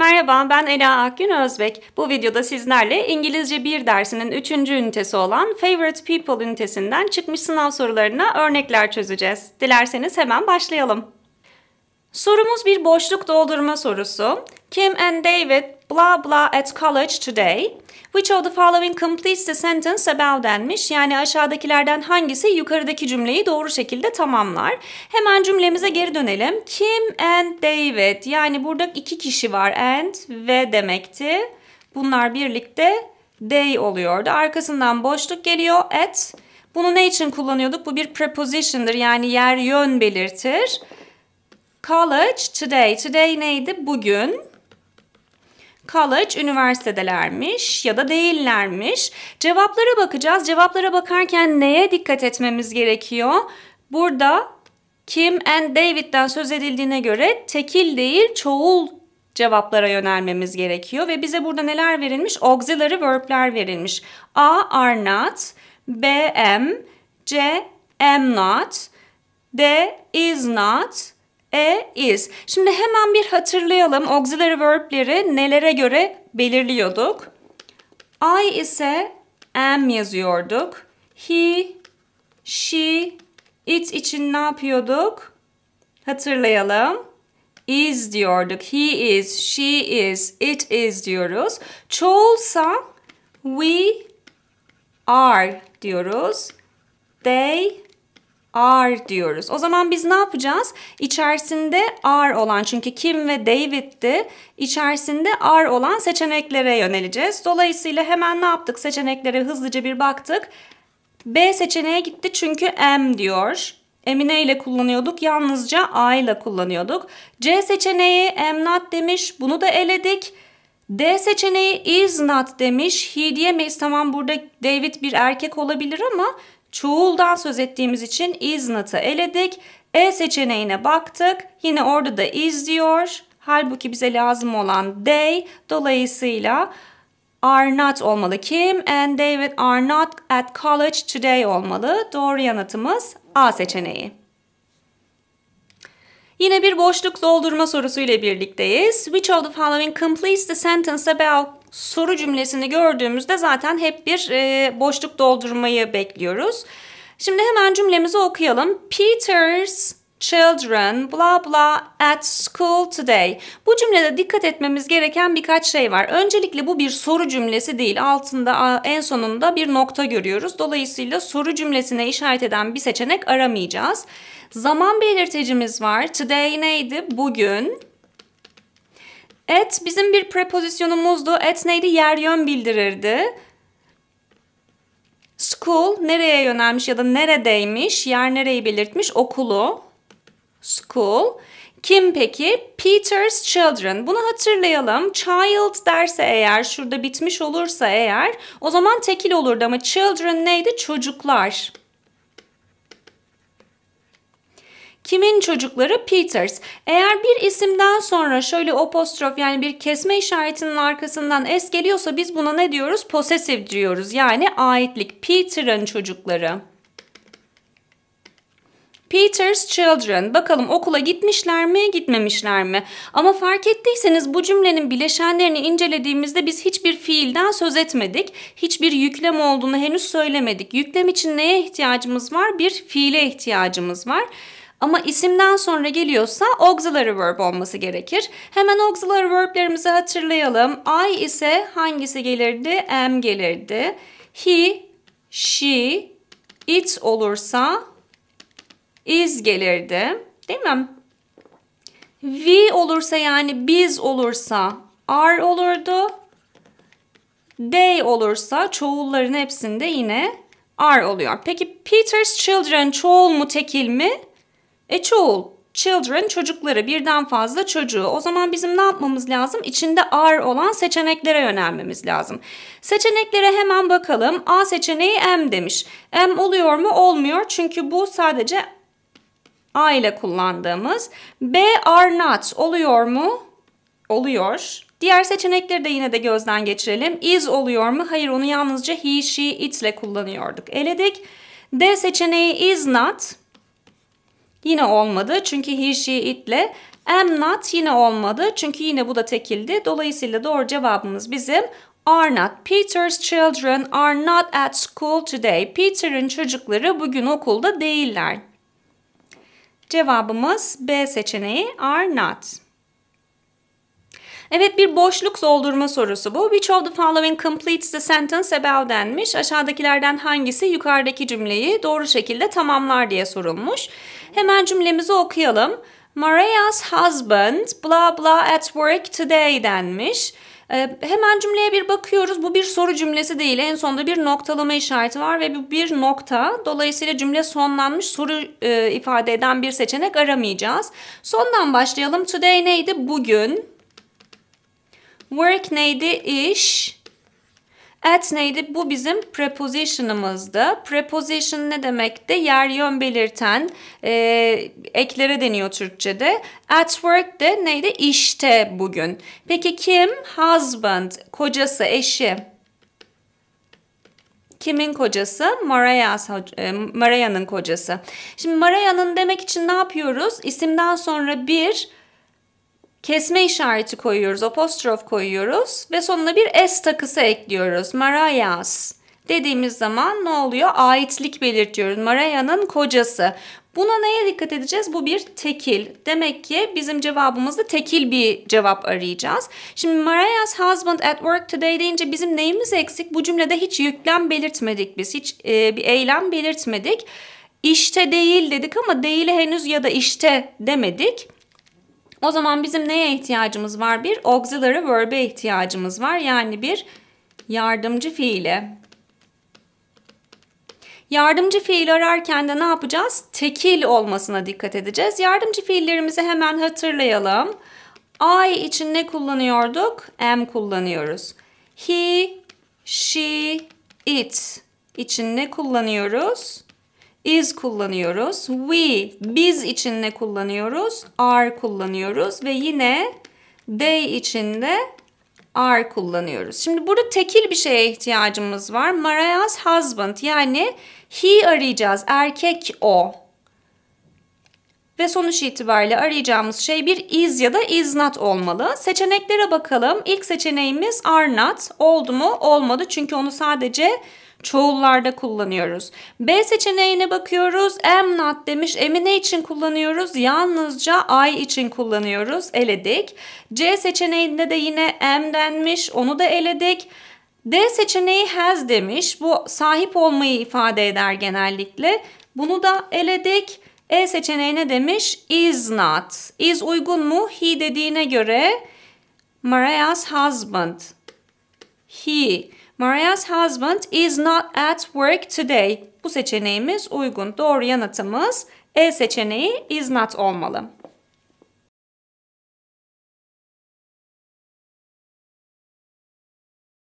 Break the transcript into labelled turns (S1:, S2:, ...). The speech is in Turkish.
S1: Merhaba ben Ela Akgün Özbek. Bu videoda sizlerle İngilizce 1 dersinin 3. ünitesi olan Favorite People ünitesinden çıkmış sınav sorularına örnekler çözeceğiz. Dilerseniz hemen başlayalım. Sorumuz bir boşluk doldurma sorusu. Kim and David blah blah at college today. Which of the following completes the sentence above denmiş. Yani aşağıdakilerden hangisi yukarıdaki cümleyi doğru şekilde tamamlar. Hemen cümlemize geri dönelim. Kim and David yani burada iki kişi var and ve demekti. Bunlar birlikte they oluyordu. Arkasından boşluk geliyor at. Bunu ne için kullanıyorduk? Bu bir preposition'dır yani yer yön belirtir. College today. Today neydi? Bugün. College üniversitedelermiş ya da değillermiş. Cevaplara bakacağız. Cevaplara bakarken neye dikkat etmemiz gerekiyor? Burada Kim and David'den söz edildiğine göre tekil değil çoğul cevaplara yönelmemiz gerekiyor ve bize burada neler verilmiş? Auxiliary verb'ler verilmiş. A are not, B am, C am not, D is not, e, is. Şimdi hemen bir hatırlayalım auxiliary verb'leri nelere göre belirliyorduk. I ise am yazıyorduk. He, she, it için ne yapıyorduk? Hatırlayalım. Is diyorduk. He is, she is, it is diyoruz. Çoğulsa we are diyoruz. They are diyoruz. O zaman biz ne yapacağız? İçerisinde are olan çünkü Kim ve David'ti. İçerisinde are olan seçeneklere yöneleceğiz. Dolayısıyla hemen ne yaptık? Seçeneklere hızlıca bir baktık. B seçeneğe gitti çünkü am diyor. Emine ile kullanıyorduk. Yalnızca A ile kullanıyorduk. C seçeneği am not demiş. Bunu da eledik. D seçeneği is not demiş. He diyemeyiz. Tamam burada David bir erkek olabilir ama çoğuldan söz ettiğimiz için is not'ı eledik. E seçeneğine baktık. Yine orada da is diyor. Halbuki bize lazım olan they. Dolayısıyla are not olmalı. Kim and David are not at college today olmalı. Doğru yanıtımız A seçeneği. Yine bir boşluk doldurma sorusu ile birlikteyiz. Which of the following completes the sentence about soru cümlesini gördüğümüzde zaten hep bir e, boşluk doldurmayı bekliyoruz. Şimdi hemen cümlemizi okuyalım. Peter's children blah blah at school today. Bu cümlede dikkat etmemiz gereken birkaç şey var. Öncelikle bu bir soru cümlesi değil. Altında en sonunda bir nokta görüyoruz. Dolayısıyla soru cümlesine işaret eden bir seçenek aramayacağız. Zaman belirtecimiz var. Today neydi? Bugün. At bizim bir prepozisyonumuzdu. At neydi? Yer yön bildirirdi. School nereye yönelmiş ya da neredeymiş? Yer nereyi belirtmiş? Okulu. School. Kim peki? Peter's children. Bunu hatırlayalım. Child derse eğer, şurada bitmiş olursa eğer, o zaman tekil olurdu ama children neydi? Çocuklar. Kimin çocukları? Peters. Eğer bir isimden sonra şöyle apostrof yani bir kesme işaretinin arkasından es geliyorsa biz buna ne diyoruz? Possessive diyoruz. Yani aitlik. Peter'ın çocukları. Peter's children. Bakalım okula gitmişler mi, gitmemişler mi? Ama fark ettiyseniz bu cümlenin bileşenlerini incelediğimizde biz hiçbir fiilden söz etmedik. Hiçbir yüklem olduğunu henüz söylemedik. Yüklem için neye ihtiyacımız var? Bir fiile ihtiyacımız var. Ama isimden sonra geliyorsa auxiliary verb olması gerekir. Hemen auxiliary verblerimizi hatırlayalım. I ise hangisi gelirdi? Am gelirdi. He, she, it olursa is gelirdi. Değil mi? We olursa yani biz olursa are olurdu. They olursa çoğulların hepsinde yine are oluyor. Peki Peter's children çoğul mu tekil mi? E çoğul children çocukları birden fazla çocuğu. O zaman bizim ne yapmamız lazım? İçinde are olan seçeneklere yönelmemiz lazım. Seçeneklere hemen bakalım. A seçeneği 'm' demiş. 'm' oluyor mu? Olmuyor. Çünkü bu sadece a ile kullandığımız. B are not oluyor mu? Oluyor. Diğer seçenekleri de yine de gözden geçirelim. Is oluyor mu? Hayır onu yalnızca he, she, it ile kullanıyorduk. Eledik. D seçeneği is not Yine olmadı çünkü he, she, it'le am not yine olmadı çünkü yine bu da tekildi. Dolayısıyla doğru cevabımız bizim are not. Peter's children are not at school today. Peter'ın çocukları bugün okulda değiller. Cevabımız B seçeneği are not. Evet bir boşluk doldurma sorusu bu. Which of the following completes the sentence above denmiş. Aşağıdakilerden hangisi yukarıdaki cümleyi doğru şekilde tamamlar diye sorulmuş. Hemen cümlemizi okuyalım. Maria's husband blah blah at work today denmiş. Ee, hemen cümleye bir bakıyoruz. Bu bir soru cümlesi değil. En sonda bir noktalama işareti var ve bu bir nokta. Dolayısıyla cümle sonlanmış soru e, ifade eden bir seçenek aramayacağız. Sondan başlayalım. Today neydi? Bugün. Work neydi? İş. At neydi? Bu bizim preposition'ımızdı. Preposition ne demek de Yer yön belirten e, eklere deniyor Türkçe'de. At work de neydi? İşte bugün. Peki kim? Husband, kocası, eşi. Kimin kocası? Maria'nın e, kocası. Şimdi Maria'nın demek için ne yapıyoruz? İsimden sonra bir kesme işareti koyuyoruz, apostrof koyuyoruz ve sonuna bir S takısı ekliyoruz. Marayas dediğimiz zaman ne oluyor? Aitlik belirtiyoruz. Maraya'nın kocası. Buna neye dikkat edeceğiz? Bu bir tekil. Demek ki bizim cevabımızda tekil bir cevap arayacağız. Şimdi Mariah's husband at work today deyince bizim neyimiz eksik? Bu cümlede hiç yüklem belirtmedik biz. Hiç e, bir eylem belirtmedik. İşte değil dedik ama değil henüz ya da işte demedik. O zaman bizim neye ihtiyacımız var? Bir auxiliary verb'e ihtiyacımız var. Yani bir yardımcı fiile. Yardımcı fiil ararken de ne yapacağız? Tekil olmasına dikkat edeceğiz. Yardımcı fiillerimizi hemen hatırlayalım. I için ne kullanıyorduk? Am kullanıyoruz. He, she, it için ne kullanıyoruz? is kullanıyoruz. We biz için ne kullanıyoruz? Are kullanıyoruz ve yine they için de are kullanıyoruz. Şimdi burada tekil bir şeye ihtiyacımız var. Mariah's husband yani he arayacağız. Erkek o. Ve sonuç itibariyle arayacağımız şey bir is ya da is not olmalı. Seçeneklere bakalım. İlk seçeneğimiz are not. Oldu mu? Olmadı. Çünkü onu sadece çoğullarda kullanıyoruz. B seçeneğine bakıyoruz. Am not demiş. Am'i ne için kullanıyoruz? Yalnızca I için kullanıyoruz. Eledik. C seçeneğinde de yine am denmiş. Onu da eledik. D seçeneği has demiş. Bu sahip olmayı ifade eder genellikle. Bunu da eledik. E seçeneğine demiş is not. Is uygun mu? He dediğine göre Maria's husband. He. Maria's husband is not at work today. Bu seçeneğimiz uygun. Doğru yanıtımız E seçeneği is not olmalı.